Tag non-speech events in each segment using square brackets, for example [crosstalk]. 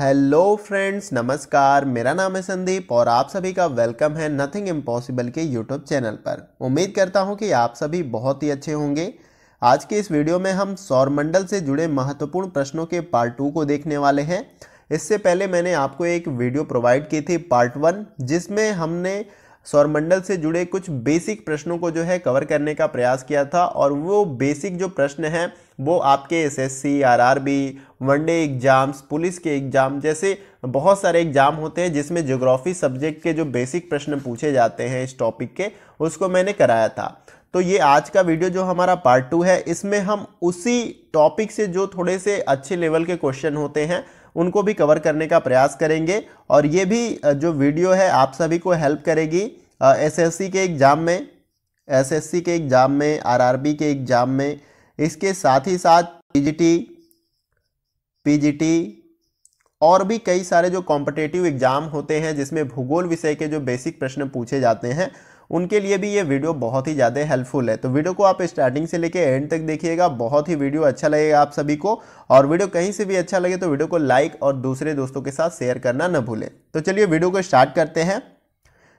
hello friends नमस्कार मेरा नाम है संदीप और आप सभी का वेलकम है नथिंग इम्पॉसिबल के यूट्यूब चैनल पर उम्मीद करता हूं कि आप सभी बहुत ही अच्छे होंगे आज के इस वीडियो में हम सौरमंडल से जुड़े महत्वपूर्ण प्रश्नों के पार्ट टू को देखने वाले हैं इससे पहले मैंने आपको एक वीडियो प्रोवाइड की थी पार्ट वन जिसमें हमने सौरमंडल से जुड़े कुछ बेसिक प्रश्नों को जो है कवर करने का प्रयास किया था और वो बेसिक जो प्रश्न हैं वो आपके SSC, RRB, one day exams police के एग्ज़ाम जैसे बहुत सारे एग्ज़ाम होते हैं जिसमें ज्योग्राफी सब्जेक्ट के जो बेसिक प्रश्न पूछे जाते हैं इस टॉपिक के उसको मैंने कराया था तो ये आज का वीडियो जो हमारा पार्ट टू है इसमें हम उसी टॉपिक से जो थोड़े से अच्छे लेवल के क्वेश्चन होते हैं उनको भी कवर करने का प्रयास करेंगे और ये भी जो वीडियो है आप सभी को हेल्प करेगी एसएससी के एग्ज़ाम में एसएससी के एग्ज़ाम में आरआरबी के एग्ज़ाम में इसके साथ ही साथ पीजीटी पीजीटी और भी कई सारे जो कॉम्पिटेटिव एग्ज़ाम होते हैं जिसमें भूगोल विषय के जो बेसिक प्रश्न पूछे जाते हैं उनके लिए भी ये वीडियो बहुत ही ज़्यादा हेल्पफुल है तो वीडियो को आप स्टार्टिंग से लेकर एंड तक देखिएगा बहुत ही वीडियो अच्छा लगेगा आप सभी को और वीडियो कहीं से भी अच्छा लगे तो वीडियो को लाइक और दूसरे दोस्तों के साथ शेयर करना न भूलें तो चलिए वीडियो को स्टार्ट करते हैं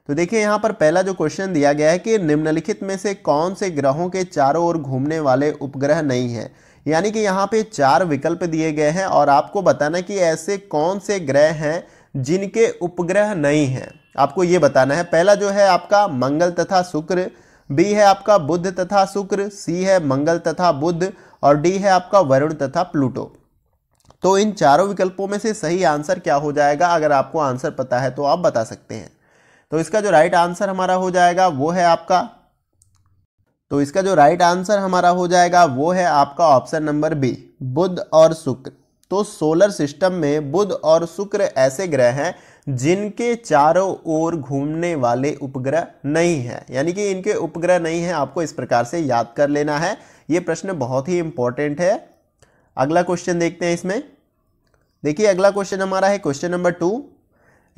तो देखिए यहाँ पर पहला जो क्वेश्चन दिया गया है कि निम्नलिखित में से कौन से ग्रहों के चारों ओर घूमने वाले उपग्रह नहीं हैं यानी कि यहाँ पे चार विकल्प दिए गए हैं और आपको बताना कि ऐसे कौन से ग्रह हैं जिनके उपग्रह नहीं हैं आपको ये बताना है पहला जो है आपका मंगल तथा शुक्र बी है आपका बुद्ध तथा शुक्र सी है मंगल तथा बुद्ध और डी है आपका वरुण तथा प्लूटो तो इन चारों विकल्पों में से सही आंसर क्या हो जाएगा अगर आपको आंसर पता है तो आप बता सकते हैं तो इसका जो राइट आंसर हमारा हो जाएगा वो है आपका तो इसका जो राइट आंसर हमारा हो जाएगा वो है आपका ऑप्शन नंबर बी बुध और शुक्र तो सोलर सिस्टम में बुध और शुक्र ऐसे ग्रह हैं जिनके चारों ओर घूमने वाले उपग्रह नहीं हैं यानी कि इनके उपग्रह नहीं हैं आपको इस प्रकार से याद कर लेना है ये प्रश्न बहुत ही इंपॉर्टेंट है अगला क्वेश्चन देखते हैं इसमें देखिए अगला क्वेश्चन हमारा है क्वेश्चन नंबर टू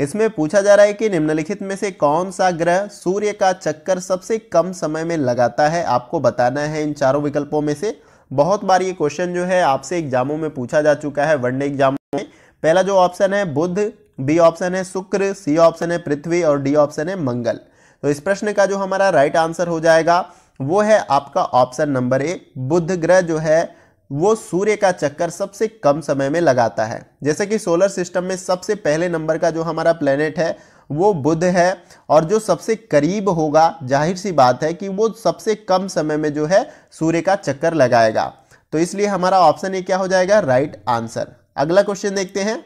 इसमें पूछा जा रहा है कि निम्नलिखित में से कौन सा ग्रह सूर्य का चक्कर सबसे कम समय में लगाता है आपको बताना है इन चारों विकल्पों में से बहुत बार ये क्वेश्चन जो है आपसे एग्जामों में पूछा जा चुका है वनडे एग्जाम में पहला जो ऑप्शन है बुध बी ऑप्शन है शुक्र सी ऑप्शन है पृथ्वी और डी ऑप्शन है मंगल तो इस प्रश्न का जो हमारा राइट आंसर हो जाएगा वो है आपका ऑप्शन नंबर ए बुध ग्रह जो है वो सूर्य का चक्कर सबसे कम समय में लगाता है जैसे कि सोलर सिस्टम में सबसे पहले नंबर का जो हमारा प्लेनेट है वो बुध है और जो सबसे करीब होगा जाहिर सी बात है कि वो सबसे कम समय में जो है सूर्य का चक्कर लगाएगा तो इसलिए हमारा ऑप्शन ये क्या हो जाएगा राइट आंसर अगला क्वेश्चन देखते हैं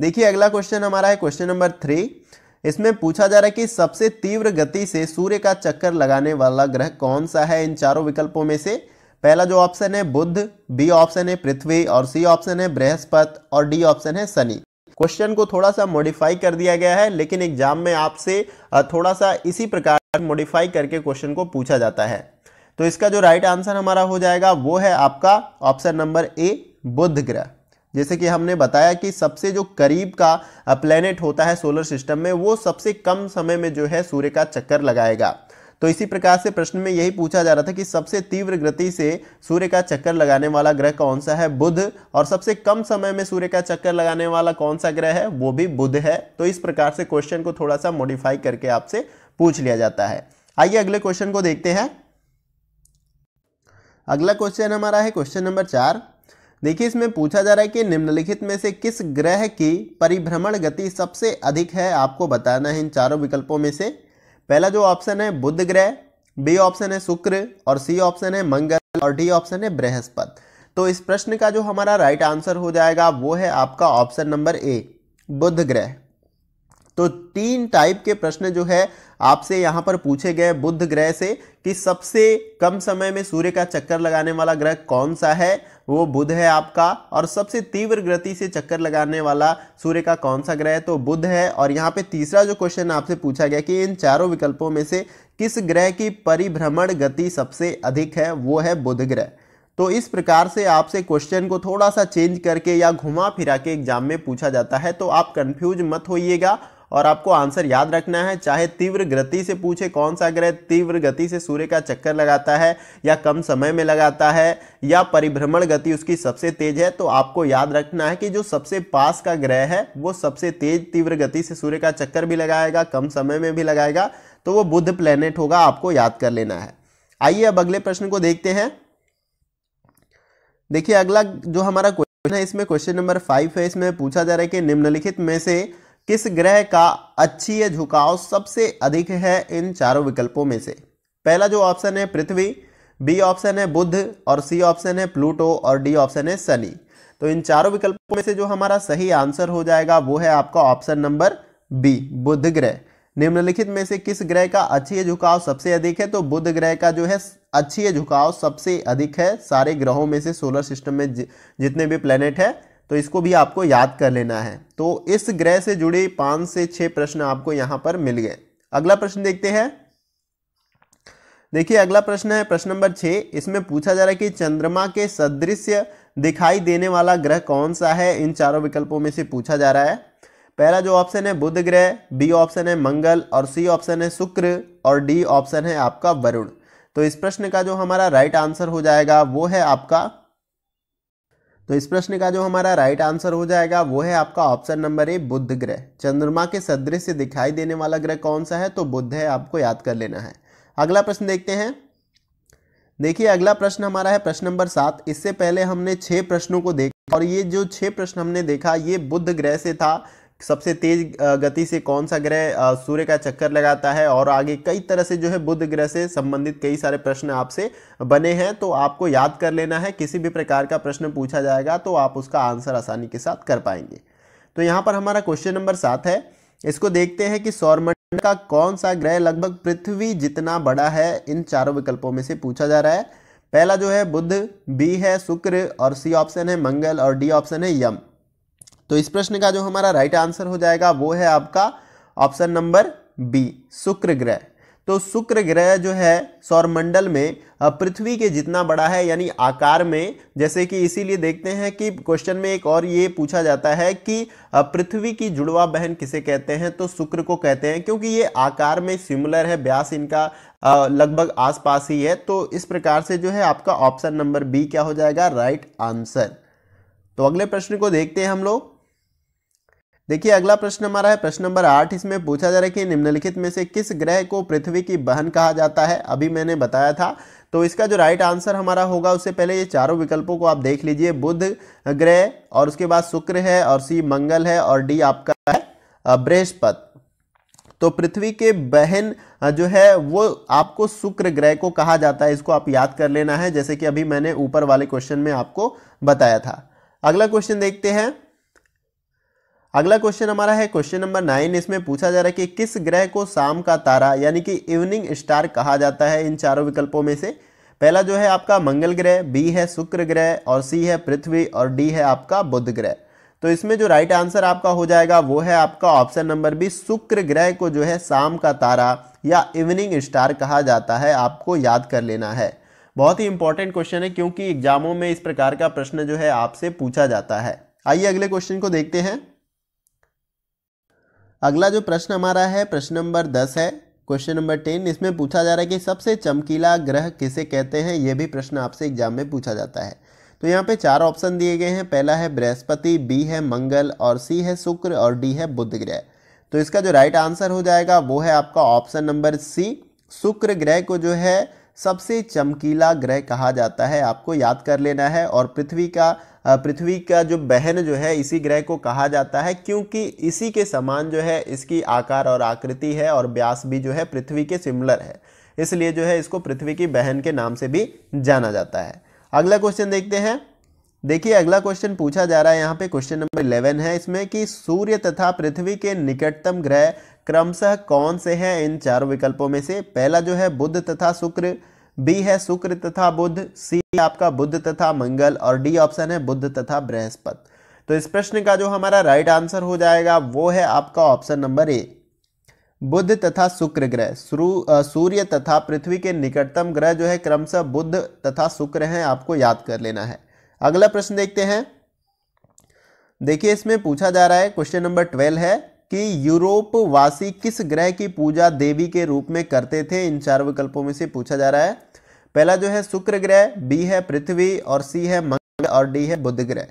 देखिए अगला क्वेश्चन हमारा है क्वेश्चन नंबर थ्री इसमें पूछा जा रहा है कि सबसे तीव्र गति से सूर्य का चक्कर लगाने वाला ग्रह कौन सा है इन चारों विकल्पों में से पहला जो ऑप्शन है बुद्ध बी ऑप्शन है पृथ्वी और सी ऑप्शन है बृहस्पत और डी ऑप्शन है शनि क्वेश्चन को थोड़ा सा मॉडिफाई कर दिया गया है लेकिन एग्जाम में आपसे थोड़ा सा इसी प्रकार मॉडिफाई करके क्वेश्चन को पूछा जाता है तो इसका जो राइट आंसर हमारा हो जाएगा वो है आपका ऑप्शन नंबर ए बुद्ध ग्रह जैसे कि हमने बताया कि सबसे जो करीब का प्लेनेट होता है सोलर सिस्टम में वो सबसे कम समय में जो है सूर्य का चक्कर लगाएगा तो इसी प्रकार से प्रश्न में यही पूछा जा रहा था कि सबसे तीव्र गति से सूर्य का चक्कर लगाने वाला ग्रह कौन सा है बुध और सबसे कम समय में सूर्य का चक्कर लगाने वाला कौन सा ग्रह है वो भी बुध है तो इस प्रकार से क्वेश्चन को थोड़ा सा मॉडिफाई करके आपसे पूछ लिया जाता है आइए अगले क्वेश्चन को देखते हैं अगला क्वेश्चन हमारा है क्वेश्चन नंबर चार देखिए इसमें पूछा जा रहा है कि निम्नलिखित में से किस ग्रह की परिभ्रमण गति सबसे अधिक है आपको बताना है इन चारों विकल्पों में से पहला जो ऑप्शन है बुध ग्रह बी ऑप्शन है शुक्र और सी ऑप्शन है मंगल और डी ऑप्शन है बृहस्पत तो इस प्रश्न का जो हमारा राइट आंसर हो जाएगा वो है आपका ऑप्शन नंबर ए बुध ग्रह तो तीन टाइप के प्रश्न जो है आपसे यहां पर पूछे गए बुध ग्रह से कि सबसे कम समय में सूर्य का चक्कर लगाने वाला ग्रह कौन सा है वो बुध है आपका और सबसे तीव्र गति से चक्कर लगाने वाला सूर्य का कौन सा ग्रह है तो बुध है और यहाँ पे तीसरा जो क्वेश्चन आपसे पूछा गया कि इन चारों विकल्पों में से किस ग्रह की परिभ्रमण गति सबसे अधिक है वो है बुध ग्रह तो इस प्रकार से आपसे क्वेश्चन को थोड़ा सा चेंज करके या घुमा फिरा के एग्जाम में पूछा जाता है तो आप कन्फ्यूज मत होइएगा और आपको आंसर याद रखना है चाहे तीव्र गति से पूछे कौन सा ग्रह तीव्र गति से सूर्य का चक्कर लगाता है या कम समय में लगाता है या परिभ्रमण गति उसकी सबसे तेज है तो आपको याद रखना है कि जो सबसे पास का ग्रह है वो सबसे तेज तीव्र गति से सूर्य का चक्कर भी लगाएगा कम समय में भी लगाएगा तो वो बुद्ध प्लेनेट होगा आपको याद कर लेना है आइए अब अगले प्रश्न को देखते हैं देखिए अगला जो हमारा क्वेश्चन है इसमें क्वेश्चन नंबर फाइव है इसमें पूछा जा रहा है कि निम्नलिखित में से किस ग्रह का अच्छी झुकाव सबसे अधिक है इन चारों विकल्पों में से पहला जो ऑप्शन है पृथ्वी बी ऑप्शन है बुध और सी ऑप्शन है प्लूटो और डी ऑप्शन है शनि तो इन चारों विकल्पों में से जो हमारा सही आंसर हो जाएगा वो है आपका ऑप्शन नंबर बी बुध ग्रह निम्नलिखित में से किस ग्रह का अच्छी झुकाव सबसे अधिक है तो बुध ग्रह का जो है अच्छी झुकाव सबसे अधिक है सारे ग्रहों में से सोलर सिस्टम में जितने भी प्लेनेट है तो इसको भी आपको याद कर लेना है तो इस ग्रह से जुड़े पांच से छह प्रश्न आपको यहां पर मिल गए अगला प्रश्न देखते हैं देखिए अगला प्रश्न है प्रश्न नंबर छह इसमें पूछा जा रहा है कि चंद्रमा के सदृश्य दिखाई देने वाला ग्रह कौन सा है इन चारों विकल्पों में से पूछा जा रहा है पहला जो ऑप्शन है बुध ग्रह बी ऑप्शन है मंगल और सी ऑप्शन है शुक्र और डी ऑप्शन है आपका वरुण तो इस प्रश्न का जो हमारा राइट आंसर हो जाएगा वो है आपका तो इस प्रश्न का जो हमारा राइट आंसर हो जाएगा वो है आपका ऑप्शन नंबर ए बुद्ध ग्रह चंद्रमा के सदृश दिखाई देने वाला ग्रह कौन सा है तो बुद्ध है आपको याद कर लेना है अगला प्रश्न देखते हैं देखिए अगला प्रश्न हमारा है प्रश्न नंबर सात इससे पहले हमने छह प्रश्नों को देखा और ये जो छह प्रश्न हमने देखा ये बुद्ध ग्रह से था सबसे तेज गति से कौन सा ग्रह सूर्य का चक्कर लगाता है और आगे कई तरह से जो है बुध ग्रह से संबंधित कई सारे प्रश्न आपसे बने हैं तो आपको याद कर लेना है किसी भी प्रकार का प्रश्न पूछा जाएगा तो आप उसका आंसर आसानी के साथ कर पाएंगे तो यहाँ पर हमारा क्वेश्चन नंबर सात है इसको देखते हैं कि सौरमंडल का कौन सा ग्रह लगभग पृथ्वी जितना बड़ा है इन चारों विकल्पों में से पूछा जा रहा है पहला जो है बुध बी है शुक्र और सी ऑप्शन है मंगल और डी ऑप्शन है यम तो इस प्रश्न का जो हमारा राइट आंसर हो जाएगा वो है आपका ऑप्शन नंबर बी शुक्र ग्रह तो शुक्र ग्रह जो है सौरमंडल में पृथ्वी के जितना बड़ा है यानी आकार में जैसे कि इसीलिए देखते हैं कि क्वेश्चन में एक और ये पूछा जाता है कि पृथ्वी की जुड़वा बहन किसे कहते हैं तो शुक्र को कहते हैं क्योंकि ये आकार में सिमिलर है ब्यास इनका लगभग आसपास ही है तो इस प्रकार से जो है आपका ऑप्शन नंबर बी क्या हो जाएगा राइट आंसर तो अगले प्रश्न को देखते हैं हम लोग देखिए अगला प्रश्न हमारा है प्रश्न नंबर आठ इसमें पूछा जा रहा है कि निम्नलिखित में से किस ग्रह को पृथ्वी की बहन कहा जाता है अभी मैंने बताया था तो इसका जो राइट आंसर हमारा होगा उससे पहले ये चारों विकल्पों को आप देख लीजिए बुध ग्रह और उसके बाद शुक्र है और सी मंगल है और डी आपका है बृहस्पत तो पृथ्वी के बहन जो है वो आपको शुक्र ग्रह को कहा जाता है इसको आप याद कर लेना है जैसे कि अभी मैंने ऊपर वाले क्वेश्चन में आपको बताया था अगला क्वेश्चन देखते हैं अगला क्वेश्चन हमारा है क्वेश्चन नंबर नाइन इसमें पूछा जा रहा है कि किस ग्रह को शाम का तारा यानी कि इवनिंग स्टार कहा जाता है इन चारों विकल्पों में से पहला जो है आपका मंगल ग्रह बी है शुक्र ग्रह और सी है पृथ्वी और डी है आपका बुध ग्रह तो इसमें जो राइट आंसर आपका हो जाएगा वो है आपका ऑप्शन नंबर बी शुक्र ग्रह को जो है शाम का तारा या इवनिंग स्टार कहा जाता है आपको याद कर लेना है बहुत ही इंपॉर्टेंट क्वेश्चन है क्योंकि एग्जामों में इस प्रकार का प्रश्न जो है आपसे पूछा जाता है आइए अगले क्वेश्चन को देखते हैं अगला जो प्रश्न हमारा है प्रश्न नंबर दस है क्वेश्चन नंबर टेन इसमें पूछा जा रहा है कि सबसे चमकीला ग्रह किसे कहते हैं यह भी प्रश्न आपसे एग्जाम में पूछा जाता है तो यहाँ पे चार ऑप्शन दिए गए हैं पहला है बृहस्पति बी है मंगल और सी है शुक्र और डी है बुध ग्रह तो इसका जो राइट आंसर हो जाएगा वो है आपका ऑप्शन नंबर सी शुक्र ग्रह को जो है सबसे चमकीला ग्रह कहा जाता है आपको याद कर लेना है और पृथ्वी का पृथ्वी का जो बहन जो है इसी ग्रह को कहा जाता है क्योंकि इसी के समान जो है इसकी आकार और आकृति है और व्यास भी जो है पृथ्वी के सिमिलर है इसलिए जो है इसको पृथ्वी की बहन के नाम से भी जाना जाता है अगला क्वेश्चन देखते हैं देखिए अगला क्वेश्चन पूछा जा रहा है यहाँ पे क्वेश्चन नंबर इलेवन है इसमें कि सूर्य तथा पृथ्वी के निकटतम ग्रह क्रमशः कौन से हैं इन चारों विकल्पों में से पहला जो है बुध तथा शुक्र बी है शुक्र तथा बुद्ध सी आपका बुद्ध तथा मंगल और डी ऑप्शन है बुद्ध तथा बृहस्पत तो इस प्रश्न का जो हमारा राइट आंसर हो जाएगा वो है आपका ऑप्शन नंबर ए बुद्ध तथा शुक्र ग्रह सूर्य तथा पृथ्वी के निकटतम ग्रह जो है क्रमशः बुद्ध तथा शुक्र हैं आपको याद कर लेना है अगला प्रश्न देखते हैं देखिए इसमें पूछा जा रहा है क्वेश्चन नंबर ट्वेल्व है कि यूरोप वासी किस ग्रह की पूजा देवी के रूप में करते थे इन चार विकल्पों में से पूछा जा रहा है पहला जो है शुक्र ग्रह बी है पृथ्वी और सी है मंगल और डी है बुध ग्रह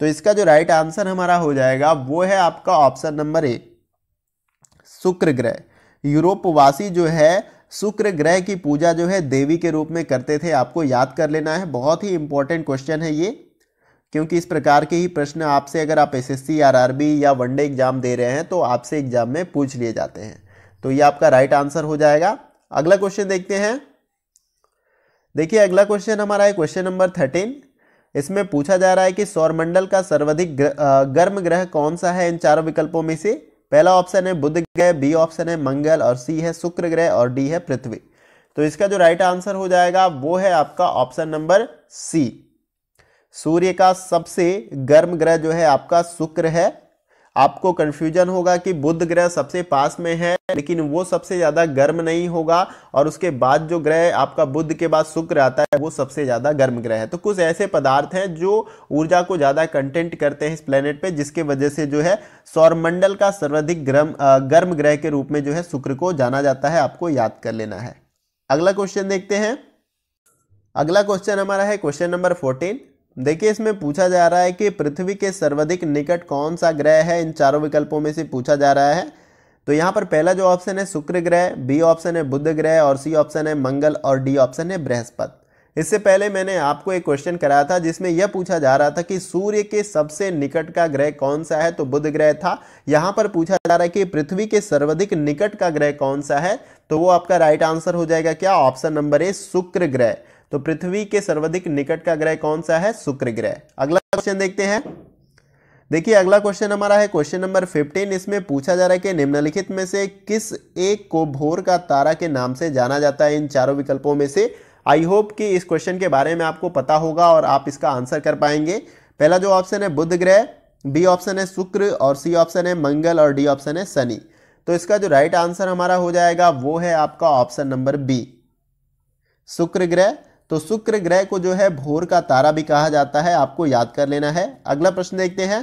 तो इसका जो राइट आंसर हमारा हो जाएगा वो है आपका ऑप्शन नंबर ए शुक्र ग्रह यूरोपवासी जो है शुक्र ग्रह की पूजा जो है देवी के रूप में करते थे आपको याद कर लेना है बहुत ही इंपॉर्टेंट क्वेश्चन है ये क्योंकि इस प्रकार के ही प्रश्न आपसे अगर आप एसएससी, आरआरबी या वनडे एग्जाम दे रहे हैं तो आपसे एग्जाम में पूछ लिए जाते हैं तो ये आपका राइट आंसर हो जाएगा अगला क्वेश्चन देखते हैं देखिए अगला क्वेश्चन हमारा है क्वेश्चन नंबर थर्टीन इसमें पूछा जा रहा है कि सौरमंडल का सर्वाधिक गर्म ग्रह कौन सा है इन चारों विकल्पों में से पहला ऑप्शन है बुध ग्रह बी ऑप्शन है मंगल और सी है शुक्र ग्रह और डी है पृथ्वी तो इसका जो राइट आंसर हो जाएगा वो है आपका ऑप्शन नंबर सी सूर्य का सबसे गर्म ग्रह जो है आपका शुक्र है आपको कंफ्यूजन होगा कि बुध ग्रह सबसे पास में है लेकिन वो सबसे ज़्यादा गर्म नहीं होगा और उसके बाद जो ग्रह आपका बुध के बाद शुक्र आता है वो सबसे ज़्यादा गर्म ग्रह है तो कुछ ऐसे पदार्थ हैं जो ऊर्जा को ज़्यादा कंटेंट करते हैं इस प्लेनेट पे जिसके वजह से जो है सौरमंडल का सर्वाधिक गर्म गर्म ग्रह के रूप में जो है शुक्र को जाना जाता है आपको याद कर लेना है अगला क्वेश्चन देखते हैं अगला क्वेश्चन हमारा है क्वेश्चन नंबर फोर्टीन देखिए इसमें पूछा जा रहा है कि पृथ्वी के सर्वाधिक निकट कौन सा ग्रह है इन चारों विकल्पों में से पूछा जा रहा है तो यहाँ पर पहला जो ऑप्शन है शुक्र ग्रह बी ऑप्शन है बुध ग्रह और सी ऑप्शन है मंगल और डी ऑप्शन है बृहस्पति इससे पहले मैंने आपको एक क्वेश्चन कराया था जिसमें यह पूछा जा रहा था कि सूर्य के सबसे निकट का ग्रह कौन सा है तो बुध ग्रह था यहाँ पर पूछा जा रहा है कि पृथ्वी के सर्वाधिक निकट का ग्रह कौन सा है तो वो आपका राइट आंसर हो जाएगा क्या ऑप्शन नंबर ए शुक्र ग्रह तो पृथ्वी के सर्वाधिक निकट का ग्रह कौन सा है शुक्र ग्रह अगला क्वेश्चन देखते हैं देखिए अगला क्वेश्चन हमारा है क्वेश्चन नंबर 15 इसमें पूछा जा रहा है कि निम्नलिखित में से किस एक को भोर का तारा के नाम से जाना जाता है इन चारों विकल्पों में से आई होप कि इस क्वेश्चन के बारे में आपको पता होगा और आप इसका आंसर कर पाएंगे पहला जो ऑप्शन है बुध ग्रह बी ऑप्शन है शुक्र और सी ऑप्शन है मंगल और डी ऑप्शन है शनि तो इसका जो राइट आंसर हमारा हो जाएगा वो है आपका ऑप्शन नंबर बी शुक्र ग्रह तो शुक्र ग्रह को जो है भोर का तारा भी कहा जाता है आपको याद कर लेना है अगला प्रश्न देखते हैं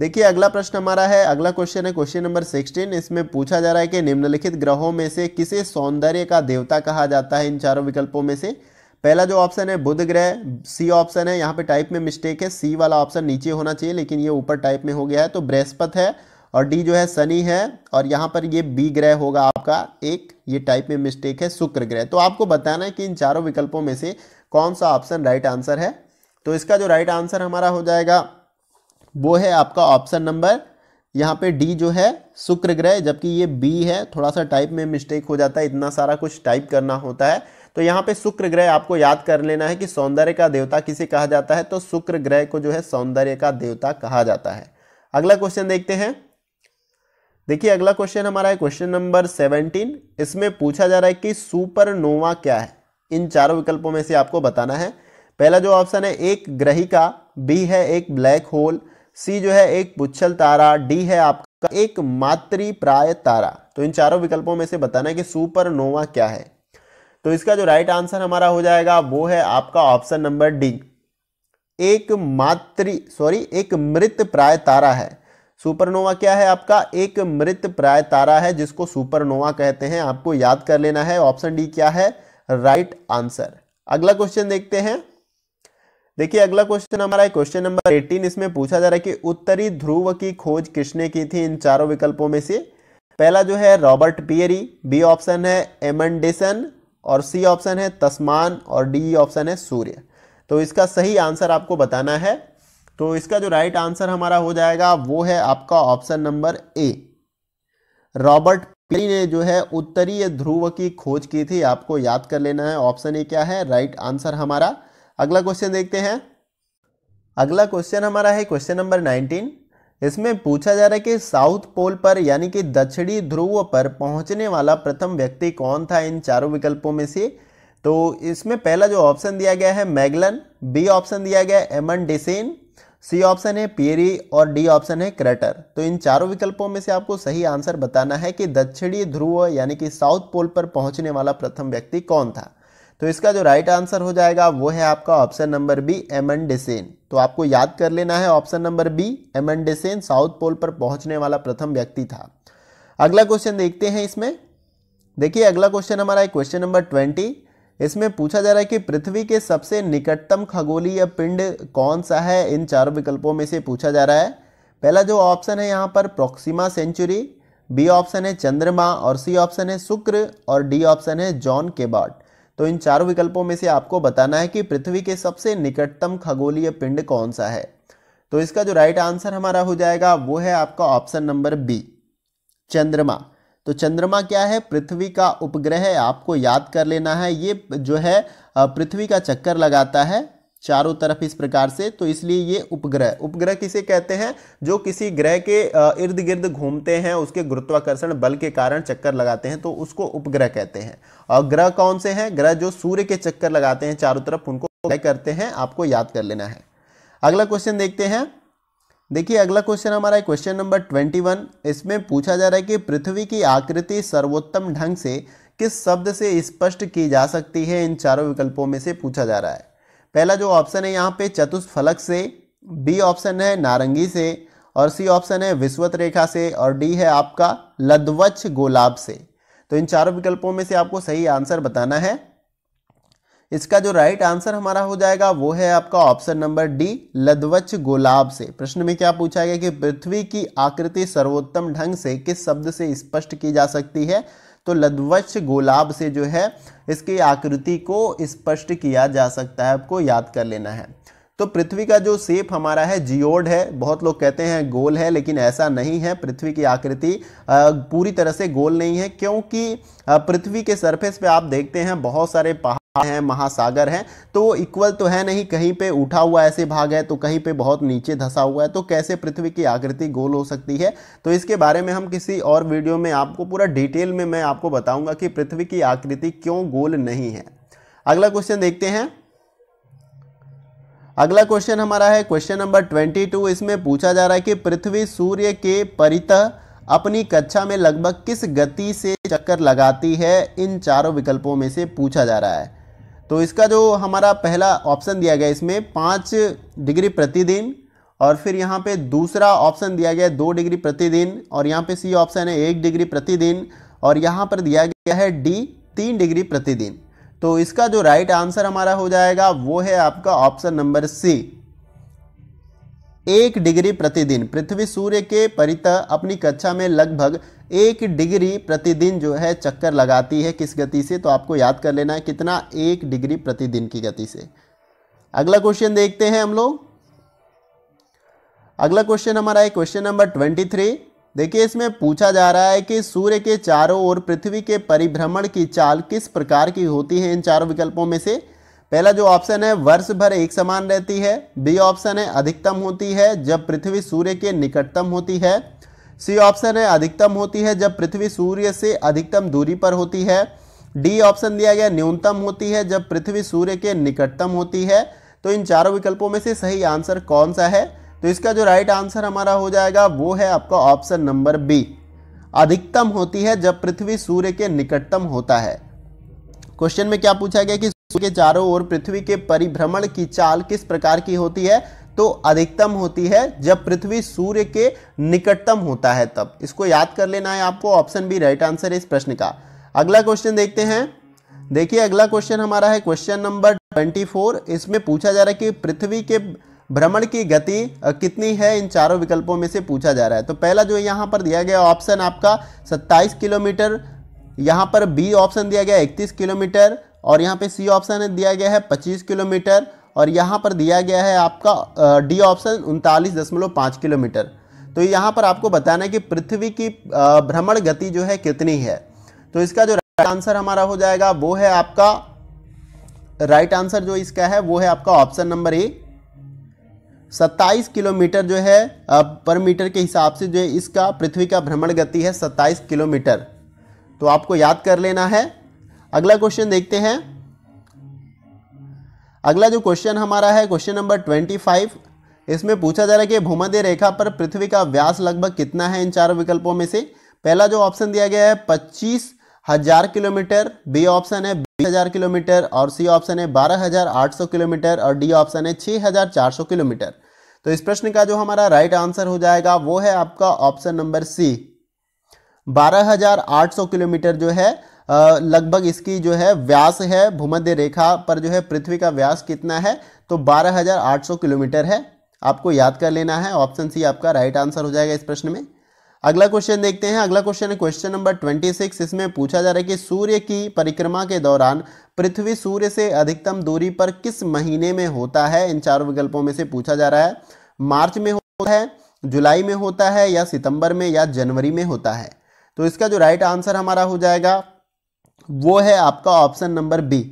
देखिए अगला प्रश्न हमारा है अगला क्वेश्चन है क्वेश्चन नंबर सिक्सटीन इसमें पूछा जा रहा है कि निम्नलिखित ग्रहों में से किसे सौंदर्य का देवता कहा जाता है इन चारों विकल्पों में से पहला जो ऑप्शन है बुध ग्रह सी ऑप्शन है यहाँ पे टाइप में मिस्टेक है सी वाला ऑप्शन नीचे होना चाहिए लेकिन ये ऊपर टाइप में हो गया है तो बृहस्पति है और डी जो है शनि है और यहाँ पर ये बी ग्रह होगा आपका एक ये टाइप में मिस्टेक है शुक्र ग्रह तो आपको बताना है कि इन चारों विकल्पों में से कौन सा ऑप्शन राइट आंसर है तो इसका जो राइट आंसर हमारा हो जाएगा वो है आपका ऑप्शन नंबर यहाँ पे डी जो है शुक्र ग्रह जबकि ये बी है थोड़ा सा टाइप में मिस्टेक हो जाता है इतना सारा कुछ टाइप करना होता है तो यहाँ पे शुक्र ग्रह आपको याद कर लेना है कि सौंदर्य का देवता किसे कहा जाता है तो शुक्र ग्रह को जो है सौंदर्य का देवता कहा जाता है अगला क्वेश्चन देखते हैं देखिए अगला क्वेश्चन हमारा है क्वेश्चन नंबर सेवनटीन इसमें पूछा जा रहा है कि सुपरनोवा क्या है इन चारों विकल्पों में से आपको बताना है पहला जो ऑप्शन है एक ग्रहिका बी है एक ब्लैक होल सी जो है एक पुच्छल तारा डी है आपका एक मातृ प्राय तारा तो इन चारों विकल्पों में से बताना है कि सुपरनोवा क्या है तो इसका जो राइट आंसर हमारा हो जाएगा वो है आपका ऑप्शन नंबर डी एक मातृ सॉरी एक मृत प्राय तारा है सुपरनोवा क्या है आपका एक मृत प्राय तारा है जिसको सुपरनोवा कहते हैं आपको याद कर लेना है ऑप्शन डी क्या है राइट right आंसर अगला क्वेश्चन देखते हैं देखिए अगला क्वेश्चन हमारा है क्वेश्चन नंबर 18 इसमें पूछा जा रहा है कि उत्तरी ध्रुव की खोज किसने की थी इन चारों विकल्पों में से पहला जो है रॉबर्ट पियरी बी ऑप्शन है एमंडेसन और सी ऑप्शन है तस्मान और डी ऑप्शन है सूर्य तो इसका सही आंसर आपको बताना है तो इसका जो राइट आंसर हमारा हो जाएगा वो है आपका option number A Robert Peary ने जो है उत्तरीय ध्रुव की खोज की थी आपको याद कर लेना है ऑप्शन ए क्या है राइट आंसर हमारा अगला क्वेश्चन देखते हैं अगला क्वेश्चन हमारा है क्वेश्चन नंबर नाइनटीन इसमें पूछा जा रहा है कि साउथ पोल पर यानी कि दक्षिणी ध्रुव पर पहुंचने वाला प्रथम व्यक्ति कौन था इन चारों विकल्पों में से तो इसमें पहला जो ऑप्शन दिया गया है मैगलन बी ऑप्शन दिया गया है एमन डिसेन सी ऑप्शन है पेरी और डी ऑप्शन है क्रेटर तो इन चारों विकल्पों में से आपको सही आंसर बताना है कि दक्षिणी ध्रुव यानी कि साउथ पोल पर पहुंचने वाला प्रथम व्यक्ति कौन था तो इसका जो राइट आंसर हो जाएगा वो है आपका option number B Amundsen तो आपको याद कर लेना है ऑप्शन नंबर बी एमन डेसेन साउथ पोल पर पहुंचने वाला प्रथम व्यक्ति था अगला क्वेश्चन देखते हैं इसमें देखिए अगला क्वेश्चन हमारा है क्वेश्चन नंबर ट्वेंटी इसमें पूछा जा रहा है कि पृथ्वी के सबसे निकटतम खगोलीय पिंड कौन सा है इन चारों विकल्पों में से पूछा जा रहा है पहला जो ऑप्शन है यहाँ पर प्रोक्सीमा सेंचुरी बी ऑप्शन है चंद्रमा और सी ऑप्शन है शुक्र और डी ऑप्शन है जॉन केबार्ट तो इन चारों विकल्पों में से आपको बताना है कि पृथ्वी के सबसे निकटतम खगोलीय पिंड कौन सा है तो इसका जो राइट आंसर हमारा हो जाएगा वो है आपका ऑप्शन नंबर बी चंद्रमा तो चंद्रमा क्या है पृथ्वी का उपग्रह है आपको याद कर लेना है ये जो है पृथ्वी का चक्कर लगाता है चारों तरफ इस प्रकार से तो इसलिए ये उपग्रह उपग्रह किसे कहते हैं जो किसी ग्रह के इर्द गिर्द घूमते हैं उसके गुरुत्वाकर्षण बल के कारण चक्कर लगाते हैं तो उसको उपग्रह कहते हैं और ग्रह कौन से हैं ग्रह जो सूर्य के चक्कर लगाते हैं चारों तरफ उनको करते हैं आपको याद कर लेना है अगला क्वेश्चन देखते हैं देखिए अगला क्वेश्चन हमारा है क्वेश्चन नंबर ट्वेंटी वन इसमें पूछा जा रहा है कि पृथ्वी की आकृति सर्वोत्तम ढंग से किस शब्द से स्पष्ट की जा सकती है इन चारों विकल्पों में से पूछा जा रहा है पहला जो ऑप्शन है यहाँ पे चतुष्फलक से बी ऑप्शन है नारंगी से और सी ऑप्शन है विश्वत रेखा से और डी है आपका लदवच गोलाब से तो इन चारों विकल्पों में से आपको सही आंसर बताना है इसका जो राइट आंसर हमारा हो जाएगा वो है आपका ऑप्शन नंबर डी लदवच गोलाब से प्रश्न में क्या पूछा गया कि पृथ्वी की आकृति सर्वोत्तम ढंग से किस शब्द से स्पष्ट की जा सकती है तो लदवच गोलाब से जो है इसकी आकृति को स्पष्ट किया जा सकता है आपको याद कर लेना है तो पृथ्वी का जो सेप हमारा है जियोड है बहुत लोग कहते हैं गोल है लेकिन ऐसा नहीं है पृथ्वी की आकृति पूरी तरह से गोल नहीं है क्योंकि पृथ्वी के सरफेस पे आप देखते हैं बहुत सारे पहाड़ है महासागर है तो इक्वल तो है नहीं कहीं पे उठा हुआ ऐसे भाग है तो कहीं पे बहुत नीचे धसा हुआ है तो कैसे पृथ्वी की आकृति गोल हो सकती है तो इसके बारे में हम किसी और वीडियो में आपको पूरा डिटेल में मैं आपको बताऊंगा कि पृथ्वी की आकृति क्यों गोल नहीं है अगला क्वेश्चन देखते हैं अगला क्वेश्चन हमारा है क्वेश्चन नंबर ट्वेंटी टू इसमें पूछा जा रहा है कि पृथ्वी सूर्य के परित अपनी कक्षा में लगभग किस गति से चक्कर लगाती है इन चारों विकल्पों में से पूछा जा रहा है तो इसका जो हमारा पहला ऑप्शन दिया गया इसमें पाँच डिग्री प्रतिदिन और फिर यहाँ पे दूसरा ऑप्शन दिया गया है दो डिग्री प्रतिदिन और यहाँ पे सी ऑप्शन है एक डिग्री प्रतिदिन और यहाँ पर दिया गया है डी तीन डिग्री प्रतिदिन तो इसका जो राइट आंसर हमारा हो जाएगा वो है आपका ऑप्शन नंबर सी एक डिग्री प्रतिदिन पृथ्वी सूर्य के परित अपनी कक्षा में लगभग एक डिग्री प्रतिदिन जो है चक्कर लगाती है किस गति से तो आपको याद कर लेना है कितना एक डिग्री प्रतिदिन की गति से अगला क्वेश्चन देखते हैं हम लोग अगला क्वेश्चन हमारा है क्वेश्चन नंबर ट्वेंटी थ्री देखिए इसमें पूछा जा रहा है कि सूर्य के चारों ओर पृथ्वी के परिभ्रमण की चाल किस प्रकार की होती है इन चारों विकल्पों में से पहला जो ऑप्शन है वर्ष भर एक समान रहती है बी ऑप्शन है अधिकतम होती है जब पृथ्वी सूर्य के निकटतम होती है सी ऑप्शन है अधिकतम होती है जब पृथ्वी सूर्य से अधिकतम दूरी पर होती है डी ऑप्शन दिया गया न्यूनतम होती है जब पृथ्वी सूर्य के निकटतम होती है तो इन चारों विकल्पों में से सही आंसर कौन सा है तो इसका जो राइट आंसर हमारा हो जाएगा वो है आपका ऑप्शन नंबर बी अधिकतम होती है जब पृथ्वी सूर्य के निकटतम होता है क्वेश्चन में क्या पूछा गया कि सूर्य के चारों ओर पृथ्वी के परिभ्रमण की चाल किस प्रकार की होती है तो अधिकतम होती है जब पृथ्वी सूर्य के निकटतम होता है तब इसको याद कर लेना है आपको ऑप्शन बी राइट आंसर है इस प्रश्न का अगला क्वेश्चन देखते हैं देखिए अगला क्वेश्चन हमारा है क्वेश्चन नंबर ट्वेंटी फोर इसमें पूछा जा रहा है कि पृथ्वी के भ्रमण की गति कितनी है इन चारों विकल्पों में से पूछा जा रहा है तो पहला जो यहाँ पर दिया गया ऑप्शन आपका 27 किलोमीटर यहाँ पर बी ऑप्शन दिया गया 31 किलोमीटर और यहाँ पे सी ऑप्शन दिया गया है 25 किलोमीटर और यहाँ पर दिया गया है आपका डी ऑप्शन उनतालीस दशमलव पाँच किलोमीटर तो यहाँ पर आपको बताना है कि पृथ्वी की भ्रमण गति जो है कितनी है तो इसका जो राइट आंसर हमारा हो जाएगा वो है आपका राइट आंसर जो इसका है वो है आपका ऑप्शन नंबर ए 27 किलोमीटर जो है पर मीटर के हिसाब से जो है इसका पृथ्वी का भ्रमण गति है 27 किलोमीटर तो आपको याद कर लेना है अगला क्वेश्चन देखते हैं अगला जो क्वेश्चन हमारा है क्वेश्चन नंबर ट्वेंटी फाइव इसमें पूछा जा रहा है कि भूमध्य रेखा पर पृथ्वी का व्यास लगभग कितना है इन चारों विकल्पों में से पहला जो ऑप्शन दिया गया है पच्चीस हजार किलोमीटर बी ऑप्शन है बीस हजार किलोमीटर और सी ऑप्शन है बारह हजार आठ सौ किलोमीटर और डी ऑप्शन है छह हजार चार सौ किलोमीटर तो इस प्रश्न का जो हमारा राइट आंसर हो जाएगा वो है आपका ऑप्शन नंबर सी बारह हजार आठ सौ किलोमीटर जो है लगभग इसकी जो है व्यास है भूमध्य रेखा पर जो है पृथ्वी का व्यास कितना है तो 12,800 किलोमीटर है आपको याद कर लेना है ऑप्शन सी आपका राइट आंसर हो जाएगा इस प्रश्न में अगला क्वेश्चन देखते हैं अगला क्वेश्चन है क्वेश्चन नंबर 26 इसमें पूछा जा रहा है कि सूर्य की परिक्रमा के दौरान पृथ्वी सूर्य से अधिकतम दूरी पर किस महीने में होता है इन चारों विकल्पों में से पूछा जा रहा है मार्च में होता है जुलाई में होता है या सितंबर में या जनवरी में होता है तो इसका जो राइट आंसर हमारा हो जाएगा वो है आपका ऑप्शन नंबर बी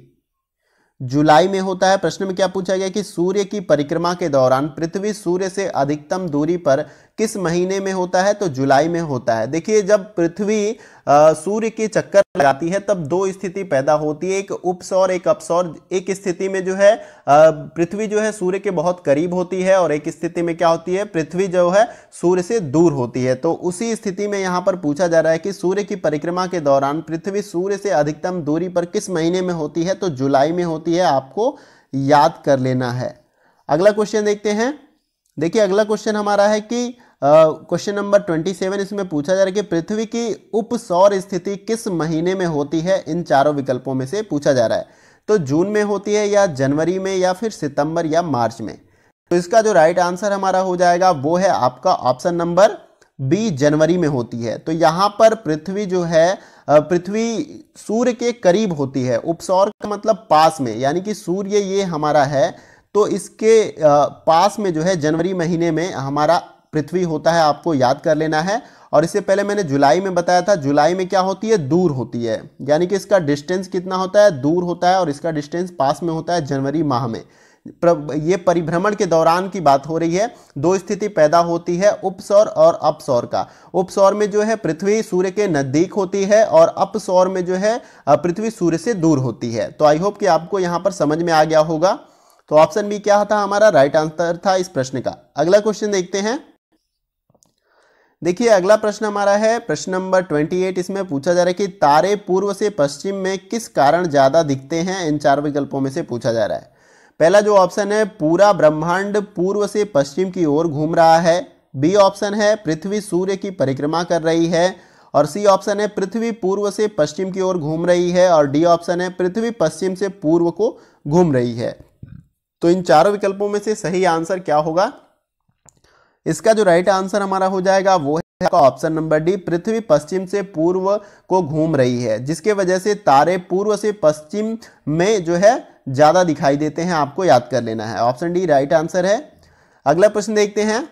जुलाई में होता है प्रश्न में क्या पूछा गया कि सूर्य की परिक्रमा के दौरान पृथ्वी सूर्य से अधिकतम दूरी पर किस महीने में होता है तो जुलाई में होता है देखिए जब पृथ्वी सूर्य के चक्कर लगाती है तब दो स्थिति पैदा होती है एक उपसौर एक अपसौर एक स्थिति में जो है पृथ्वी जो है सूर्य के बहुत करीब होती है और एक स्थिति में क्या होती है पृथ्वी जो है सूर्य से दूर होती है तो उसी स्थिति में यहाँ पर पूछा जा रहा है कि सूर्य की परिक्रमा के दौरान पृथ्वी सूर्य से अधिकतम दूरी पर किस महीने में होती है तो जुलाई में होती है आपको याद कर लेना है अगला क्वेश्चन देखते हैं देखिए अगला क्वेश्चन हमारा है कि क्वेश्चन नंबर ट्वेंटी सेवन इसमें पूछा जा रहा है कि पृथ्वी की उप सौर स्थिति किस महीने में होती है इन चारों विकल्पों में से पूछा जा रहा है तो जून में होती है या जनवरी में या फिर सितंबर या मार्च में तो इसका जो राइट आंसर हमारा हो जाएगा वो है आपका ऑप्शन नंबर बी जनवरी में होती है तो यहाँ पर पृथ्वी जो है पृथ्वी सूर्य के करीब होती है उपसौर का मतलब पास में यानी कि सूर्य ये हमारा है तो इसके पास में जो है जनवरी महीने में हमारा पृथ्वी होता है आपको याद कर लेना है और इससे पहले मैंने जुलाई में बताया था जुलाई में क्या होती है दूर होती है यानी कि इसका डिस्टेंस कितना होता है दूर होता है और इसका डिस्टेंस पास में होता है जनवरी माह में ये परिभ्रमण के दौरान की बात हो रही है दो स्थिति पैदा होती है उपसौर और अपसौर का उपसौर में जो है पृथ्वी सूर्य के नज़दीक होती है और अपसौर में जो है पृथ्वी सूर्य से दूर होती है तो आई होप कि आपको यहाँ पर समझ में आ गया होगा तो ऑप्शन बी क्या था हमारा राइट आंसर था इस प्रश्न का अगला क्वेश्चन देखते हैं देखिए अगला प्रश्न हमारा है प्रश्न नंबर 28 इसमें पूछा जा रहा है कि तारे पूर्व से पश्चिम में किस कारण ज़्यादा दिखते हैं इन चार विकल्पों में से पूछा जा रहा है पहला जो ऑप्शन है पूरा ब्रह्मांड पूर्व से पश्चिम की ओर घूम रहा है बी ऑप्शन है पृथ्वी सूर्य की परिक्रमा कर रही है और सी ऑप्शन है पृथ्वी पूर्व से पश्चिम की ओर घूम रही है और डी ऑप्शन है पृथ्वी पश्चिम से पूर्व को घूम रही है तो इन चारों विकल्पों में से सही आंसर क्या होगा इसका जो राइट आंसर हमारा हो जाएगा वो है ऑप्शन नंबर डी पृथ्वी पश्चिम से पूर्व को घूम रही है जिसके वजह से तारे पूर्व से पश्चिम में जो है ज़्यादा दिखाई देते हैं आपको याद कर लेना है ऑप्शन डी राइट आंसर है अगला प्रश्न देखते हैं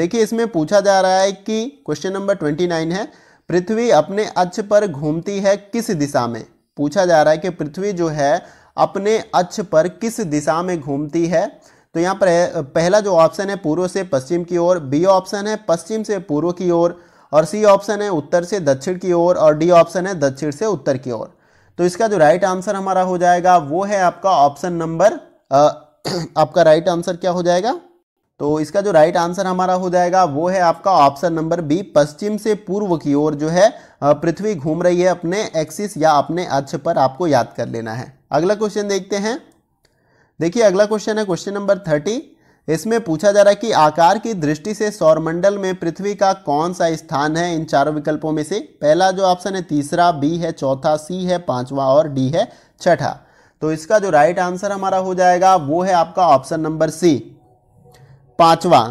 देखिए इसमें पूछा जा रहा है कि क्वेश्चन नंबर ट्वेंटी नाइन है पृथ्वी अपने अक्ष पर घूमती है किस दिशा में पूछा जा रहा है कि पृथ्वी जो है अपने अक्ष पर किस दिशा में घूमती है तो यहाँ पर पहला जो ऑप्शन है पूर्व से पश्चिम की ओर बी ऑप्शन है पश्चिम से पूर्व की ओर और सी ऑप्शन है उत्तर से दक्षिण की ओर और डी ऑप्शन है दक्षिण से उत्तर की ओर तो इसका जो राइट आंसर हमारा हो जाएगा वो है आपका ऑप्शन नंबर [clears throat] आपका राइट आंसर क्या हो जाएगा तो इसका जो राइट आंसर हमारा हो जाएगा वो है आपका ऑप्शन नंबर बी पश्चिम से पूर्व की ओर जो है पृथ्वी घूम रही है अपने एक्सिस या अपने अक्ष पर आपको याद कर लेना है अगला क्वेश्चन देखते हैं देखिए अगला क्वेश्चन है क्वेश्चन नंबर थर्टी इसमें पूछा जा रहा है कि आकार की दृष्टि से सौरमंडल में पृथ्वी का कौन सा स्थान है इन चारों विकल्पों में से पहला जो ऑप्शन है तीसरा बी है चौथा सी है पांचवा और डी है छठा तो इसका जो राइट आंसर हमारा हो जाएगा वो है आपका ऑप्शन नंबर सी पांचवा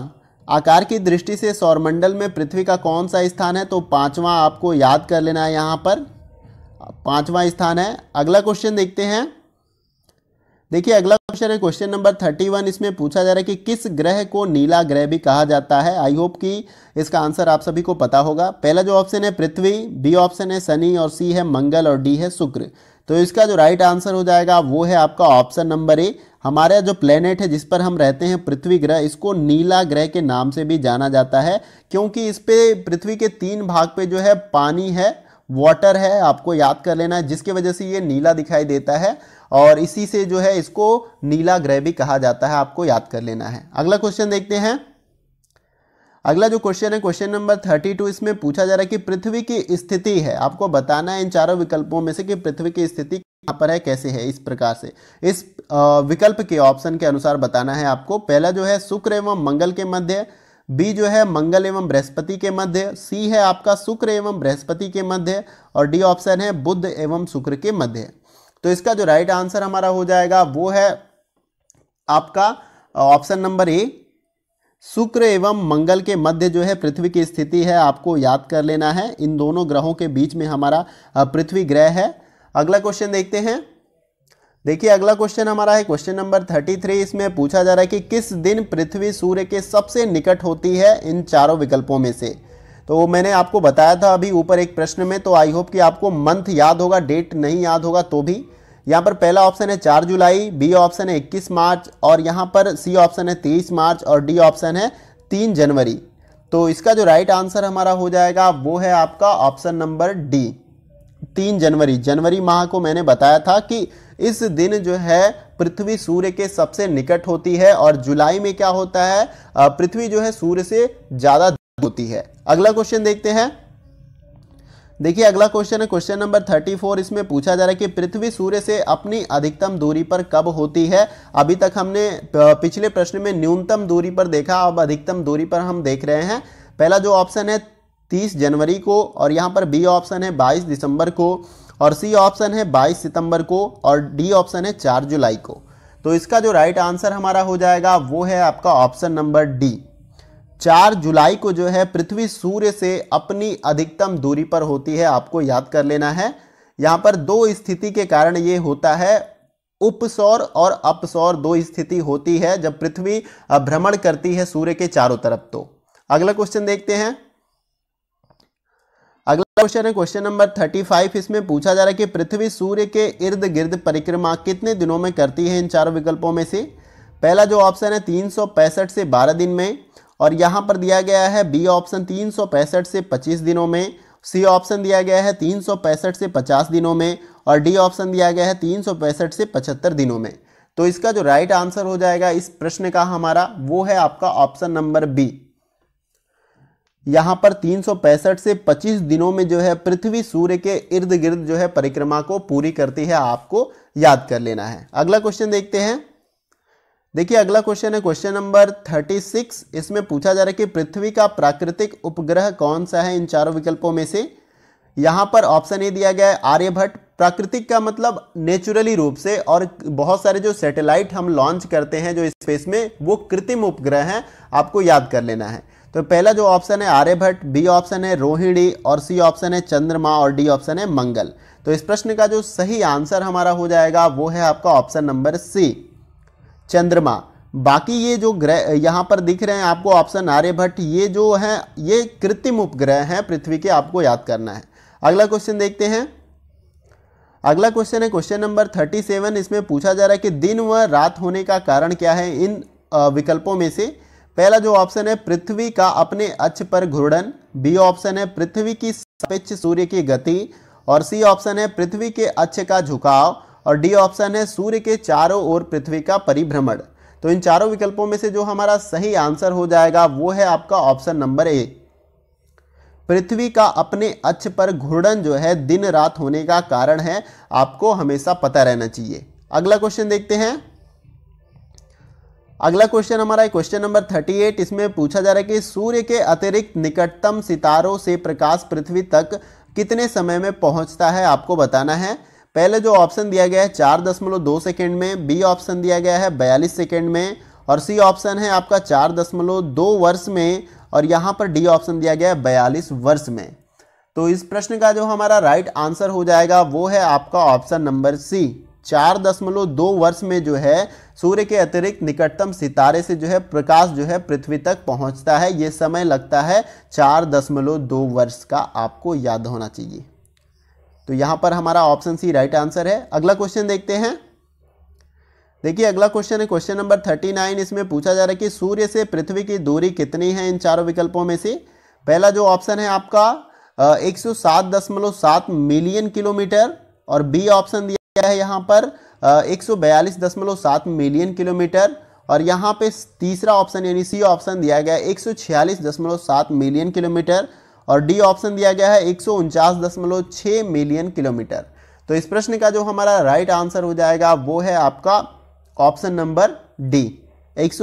आकार की दृष्टि से सौरमंडल में पृथ्वी का कौन सा स्थान है तो पांचवा आपको याद कर लेना है यहाँ पर पांचवा स्थान है अगला क्वेश्चन देखते हैं देखिए अगला क्वेश्चन है क्वेश्चन नंबर थर्टी वन इसमें पूछा जा रहा है कि किस ग्रह को नीला ग्रह भी कहा जाता है आई होप कि इसका आंसर आप सभी को पता होगा पहला जो ऑप्शन है पृथ्वी बी ऑप्शन है शनि और सी है मंगल और डी है शुक्र तो इसका जो राइट आंसर हो जाएगा वो है आपका ऑप्शन नंबर ए हमारा जो प्लेनेट है जिस पर हम रहते हैं पृथ्वी ग्रह इसको नीला ग्रह के नाम से भी जाना जाता है क्योंकि इस पर पृथ्वी के तीन भाग पे जो है पानी है वाटर है आपको याद कर लेना है जिसकी वजह से ये नीला दिखाई देता है और इसी से जो है इसको नीला ग्रह भी कहा जाता है आपको याद कर लेना है अगला क्वेश्चन देखते हैं अगला जो क्वेश्चन है क्वेश्चन नंबर थर्टी टू इसमें पूछा जा रहा है कि पृथ्वी की स्थिति है आपको बताना है इन चारों विकल्पों में से कि पृथ्वी की स्थिति कहाँ पर है कैसे है इस प्रकार से इस विकल्प के ऑप्शन के अनुसार बताना है आपको पहला जो है शुक्र एवं मंगल के मध्य बी जो है मंगल एवं बृहस्पति के मध्य सी है आपका शुक्र एवं बृहस्पति के मध्य और डी ऑप्शन है बुद्ध एवं शुक्र के मध्य तो इसका जो राइट आंसर हमारा हो जाएगा वो है आपका ऑप्शन नंबर ए शुक्र एवं मंगल के मध्य जो है पृथ्वी की स्थिति है आपको याद कर लेना है इन दोनों ग्रहों के बीच में हमारा पृथ्वी ग्रह है अगला क्वेश्चन देखते हैं देखिए अगला क्वेश्चन हमारा है क्वेश्चन नंबर 33 इसमें पूछा जा रहा है कि किस दिन पृथ्वी सूर्य के सबसे निकट होती है इन चारों विकल्पों में से तो मैंने आपको बताया था अभी ऊपर एक प्रश्न में तो आई होप कि आपको मंथ याद होगा डेट नहीं याद होगा तो भी यहाँ पर पहला ऑप्शन है चार जुलाई बी ऑप्शन है इक्कीस मार्च और यहाँ पर सी ऑप्शन है तेईस मार्च और डी ऑप्शन है तीन जनवरी तो इसका जो राइट आंसर हमारा हो जाएगा वो है आपका ऑप्शन नंबर डी तीन जनवरी जनवरी माह को मैंने बताया था कि इस दिन जो है पृथ्वी सूर्य के सबसे निकट होती है और जुलाई में क्या होता है पृथ्वी जो है सूर्य से ज़्यादा होती है अगला क्वेश्चन देखते हैं देखिए अगला क्वेश्चन है क्वेश्चन नंबर 34 इसमें पूछा जा रहा है कि पृथ्वी सूर्य से अपनी अधिकतम दूरी पर कब होती है अभी तक हमने पिछले प्रश्न में न्यूनतम दूरी पर देखा अब अधिकतम दूरी पर हम देख रहे हैं पहला जो ऑप्शन है 30 जनवरी को और यहां पर बी ऑप्शन है 22 दिसंबर को और सी ऑप्शन है बाईस सितंबर को और डी ऑप्शन है चार जुलाई को तो इसका जो राइट आंसर हमारा हो जाएगा वो है आपका ऑप्शन नंबर डी चार जुलाई को जो है पृथ्वी सूर्य से अपनी अधिकतम दूरी पर होती है आपको याद कर लेना है यहाँ पर दो स्थिति के कारण ये होता है उपसौर और अपसौर दो स्थिति होती है जब पृथ्वी भ्रमण करती है सूर्य के चारों तरफ तो अगला क्वेश्चन देखते हैं अगला क्वेश्चन है क्वेश्चन नंबर थर्टी फाइव इसमें पूछा जा रहा है कि पृथ्वी सूर्य के इर्द गिर्द परिक्रमा कितने दिनों में करती है इन चारों विकल्पों में से पहला जो ऑप्शन है तीन से बारह दिन में और यहाँ पर दिया गया है बी ऑप्शन तीन से पच्चीस दिनों में सी ऑप्शन दिया गया है तीन से पचास दिनों में और डी ऑप्शन दिया गया है तीन से पचहत्तर दिनों में तो इसका जो राइट आंसर हो जाएगा इस प्रश्न का हमारा वो है आपका ऑप्शन नंबर बी यहाँ पर तीन से 25 दिनों में जो है पृथ्वी सूर्य के इर्द गिर्द जो है परिक्रमा को पूरी करती है आपको याद कर लेना है अगला क्वेश्चन देखते हैं देखिए अगला क्वेश्चन है क्वेश्चन नंबर 36 इसमें पूछा जा रहा है कि पृथ्वी का प्राकृतिक उपग्रह कौन सा है इन चारों विकल्पों में से यहाँ पर ऑप्शन ए दिया गया है आर्यभट्ट प्राकृतिक का मतलब नेचुरली रूप से और बहुत सारे जो सैटेलाइट हम लॉन्च करते हैं जो स्पेस में वो कृत्रिम उपग्रह हैं आपको याद कर लेना है तो पहला जो ऑप्शन है आर्यभट्ट बी ऑप्शन है रोहिणी और सी ऑप्शन है चंद्रमा और डी ऑप्शन है मंगल तो इस प्रश्न का जो सही आंसर हमारा हो जाएगा वो है आपका ऑप्शन नंबर सी चंद्रमा बाकी ये जो ग्रह यहाँ पर दिख रहे हैं आपको ऑप्शन आर्यभट्ट ये जो है ये कृत्रिम उपग्रह हैं पृथ्वी के आपको याद करना है अगला क्वेश्चन देखते हैं अगला क्वेश्चन है क्वेश्चन नंबर थर्टी सेवन इसमें पूछा जा रहा है कि दिन व रात होने का कारण क्या है इन विकल्पों में से पहला जो ऑप्शन है पृथ्वी का अपने अक्ष पर घूर्णन बी ऑप्शन है पृथ्वी की सापेक्ष सूर्य की गति और सी ऑप्शन है पृथ्वी के अक्ष का झुकाव और डी ऑप्शन है सूर्य के चारों ओर पृथ्वी का परिभ्रमण तो इन चारों विकल्पों में से जो हमारा सही आंसर हो जाएगा वो है आपका ऑप्शन नंबर ए पृथ्वी का अपने अक्ष पर घूर्णन जो है दिन रात होने का कारण है आपको हमेशा पता रहना चाहिए अगला क्वेश्चन देखते हैं अगला क्वेश्चन हमारा है क्वेश्चन नंबर 38 इसमें पूछा जा रहा है कि सूर्य के अतिरिक्त निकटतम सितारों से प्रकाश पृथ्वी तक कितने समय में पहुंचता है आपको बताना है पहले जो ऑप्शन दिया गया है चार दशमलव दो सेकेंड में बी ऑप्शन दिया गया है बयालीस सेकेंड में और सी ऑप्शन है आपका चार दशमलव दो वर्ष में और यहाँ पर डी ऑप्शन दिया गया है बयालीस वर्ष में तो इस प्रश्न का जो हमारा राइट आंसर हो जाएगा वो है आपका ऑप्शन नंबर सी चार दशमलव दो वर्ष में जो है सूर्य के अतिरिक्त निकटतम सितारे से जो है प्रकाश जो है पृथ्वी तक पहुंचता है ये समय लगता है चार दशमलव दो वर्ष का आपको याद होना चाहिए तो यहाँ पर हमारा ऑप्शन सी राइट आंसर है अगला क्वेश्चन देखते हैं देखिए अगला क्वेश्चन है क्वेश्चन नंबर थर्टी नाइन इसमें पूछा जा रहा है कि सूर्य से पृथ्वी की दूरी कितनी है इन चारों विकल्पों में से पहला जो ऑप्शन है आपका एक मिलियन किलोमीटर और बी ऑप्शन दिया गया है यहाँ पर एक मिलियन किलोमीटर और यहाँ पे तीसरा ऑप्शन यानी सी ऑप्शन दिया गया है एक मिलियन किलोमीटर और डी ऑप्शन दिया गया है एक मिलियन किलोमीटर तो इस प्रश्न का जो हमारा राइट आंसर हो जाएगा वो है आपका ऑप्शन नंबर डी एक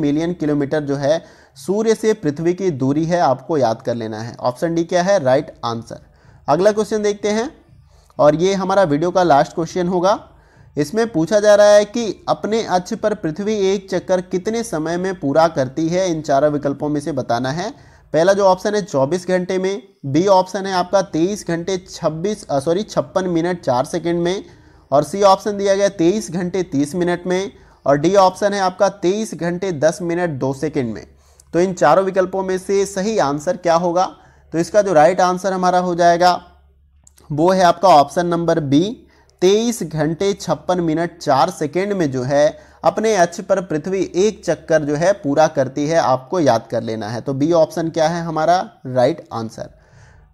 मिलियन किलोमीटर जो है सूर्य से पृथ्वी की दूरी है आपको याद कर लेना है ऑप्शन डी क्या है राइट आंसर अगला क्वेश्चन देखते हैं और ये हमारा वीडियो का लास्ट क्वेश्चन होगा इसमें पूछा जा रहा है कि अपने अक्ष पर पृथ्वी एक चक्कर कितने समय में पूरा करती है इन चारों विकल्पों में से बताना है पहला जो ऑप्शन है चौबीस घंटे में बी ऑप्शन है आपका तेईस घंटे छब्बीस सॉरी छप्पन मिनट चार सेकेंड में और सी ऑप्शन दिया गया तेईस घंटे तीस मिनट में और डी ऑप्शन है आपका तेईस घंटे दस मिनट दो सेकेंड में तो इन चारों विकल्पों में से सही आंसर क्या होगा तो इसका जो राइट आंसर हमारा हो जाएगा वो है आपका ऑप्शन नंबर बी तेईस घंटे छप्पन मिनट चार सेकेंड में जो है अपने अक्ष पर पृथ्वी एक चक्कर जो है पूरा करती है आपको याद कर लेना है तो बी ऑप्शन क्या है हमारा राइट right आंसर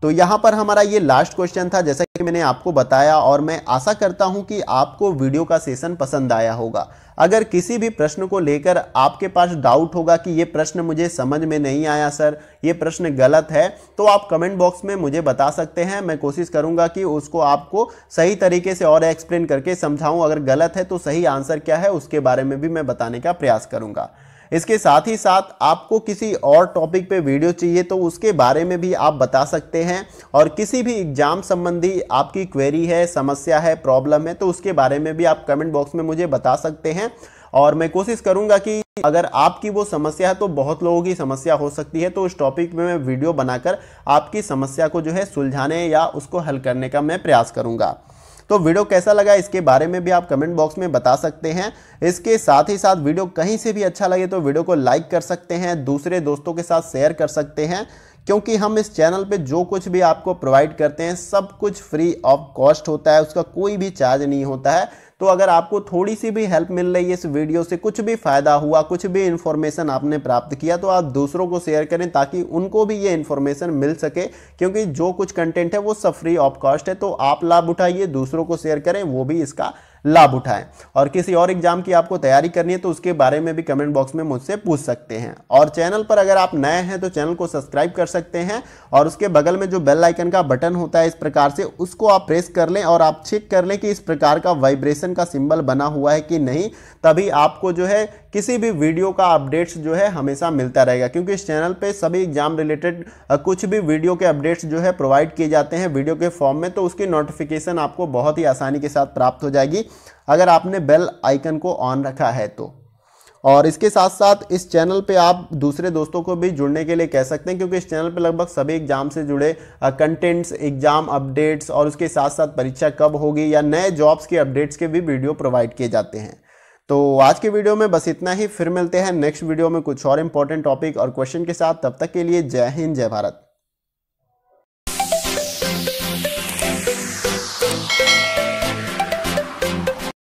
तो यहाँ पर हमारा ये लास्ट क्वेश्चन था जैसा कि मैंने आपको बताया और मैं आशा करता हूँ कि आपको वीडियो का सेशन पसंद आया होगा अगर किसी भी प्रश्न को लेकर आपके पास डाउट होगा कि ये प्रश्न मुझे समझ में नहीं आया सर ये प्रश्न गलत है तो आप कमेंट बॉक्स में मुझे बता सकते हैं मैं कोशिश करूंगा कि उसको आपको सही तरीके से और एक्सप्लेन करके समझाऊं अगर गलत है तो सही आंसर क्या है उसके बारे में भी मैं बताने का प्रयास करूंगा इसके साथ ही साथ आपको किसी और टॉपिक पे वीडियो चाहिए तो उसके बारे में भी आप बता सकते हैं और किसी भी एग्जाम संबंधी आपकी क्वेरी है समस्या है प्रॉब्लम है तो उसके बारे में भी आप कमेंट बॉक्स में मुझे बता सकते हैं और मैं कोशिश करूंगा कि अगर आपकी वो समस्या है तो बहुत लोगों की समस्या हो सकती है तो उस टॉपिक में मैं वीडियो बनाकर आपकी समस्या को जो है सुलझाने या उसको हल करने का मैं प्रयास करूंगा तो वीडियो कैसा लगा इसके बारे में भी आप कमेंट बॉक्स में बता सकते हैं इसके साथ ही साथ वीडियो कहीं से भी अच्छा लगे तो वीडियो को लाइक कर सकते हैं दूसरे दोस्तों के साथ शेयर कर सकते हैं क्योंकि हम इस चैनल पे जो कुछ भी आपको प्रोवाइड करते हैं सब कुछ फ्री ऑफ कॉस्ट होता है उसका कोई भी चार्ज नहीं होता है तो अगर आपको थोड़ी सी भी हेल्प मिल रही है इस वीडियो से कुछ भी फ़ायदा हुआ कुछ भी इन्फॉर्मेशन आपने प्राप्त किया तो आप दूसरों को शेयर करें ताकि उनको भी ये इन्फॉर्मेशन मिल सके क्योंकि जो कुछ कंटेंट है वो सब फ्री ऑफ कॉस्ट है तो आप लाभ उठाइए दूसरों को शेयर करें वो भी इसका लाभ उठाएं और किसी और एग्जाम की आपको तैयारी करनी है तो उसके बारे में भी कमेंट बॉक्स में मुझसे पूछ सकते हैं और चैनल पर अगर आप नए हैं तो चैनल को सब्सक्राइब कर सकते हैं और उसके बगल में जो बेल आइकन का बटन होता है इस प्रकार से उसको आप प्रेस कर लें और आप चेक कर लें कि इस प्रकार का वाइब्रेशन का सिंबल बना हुआ है कि नहीं तभी आपको जो है किसी भी वीडियो का अपडेट्स जो है हमेशा मिलता रहेगा क्योंकि इस चैनल पे सभी एग्जाम रिलेटेड कुछ भी वीडियो के अपडेट्स जो है प्रोवाइड किए जाते हैं वीडियो के फॉर्म में तो उसकी नोटिफिकेशन आपको बहुत ही आसानी के साथ प्राप्त हो जाएगी अगर आपने बेल आइकन को ऑन रखा है तो और इसके साथ साथ इस चैनल पे आप दूसरे दोस्तों को भी जुड़ने के लिए कह सकते हैं क्योंकि इस चैनल पे लगभग सभी एग्जाम से जुड़े कंटेंट्स एग्जाम अपडेट्स और उसके साथ साथ परीक्षा कब होगी या नए जॉब्स के अपडेट्स के भी वीडियो प्रोवाइड किए जाते हैं तो आज के वीडियो में बस इतना ही फिर मिलते हैं नेक्स्ट वीडियो में कुछ और इंपॉर्टेंट टॉपिक और क्वेश्चन के साथ तब तक के लिए जय हिंद जय भारत